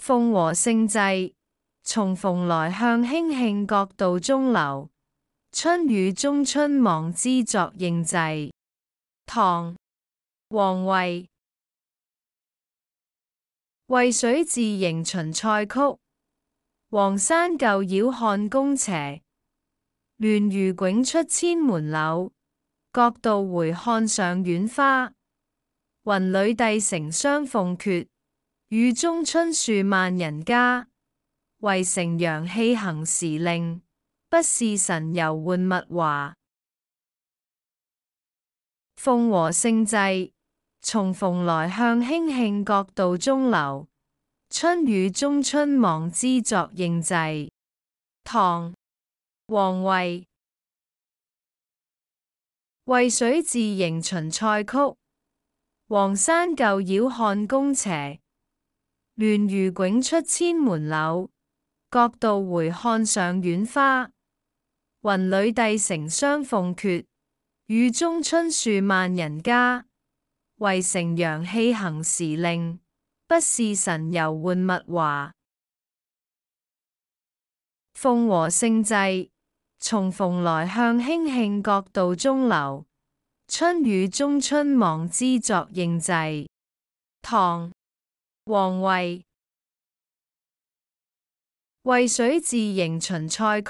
凤和声际，重逢来向兴庆各道中流。春雨中春望之作，应祭。唐·王维。渭水自萦秦塞曲，黄山旧绕汉宫斜。乱馀迥出千门柳，阁道回看上苑花。云里帝城相凤阙。雨中春树万人家，为城阳气行时令。不是神游换物华，凤和圣制重逢来向兴庆各道中流，春雨中春望之作应制，唐·王维。渭水自萦秦塞曲，黄山旧绕汉宫斜。乱如迥出千门柳，各道回看上远花。云里帝城相凤阙，雨中春树万人家。为乘阳气行时令，不是神游换物华。凤和圣制，重逢来向兴庆各道中流，春雨中春望之作应祭，唐王维《渭水自萦秦塞曲，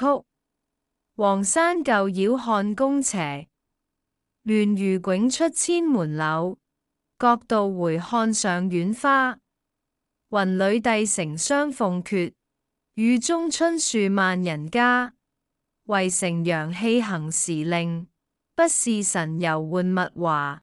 黄山旧绕汉宫斜。乱馀迥出千门柳，各倒回看上苑花。云里帝城相凤阙，雨中春树万人家。渭城阳气行时令，不是神游换物华。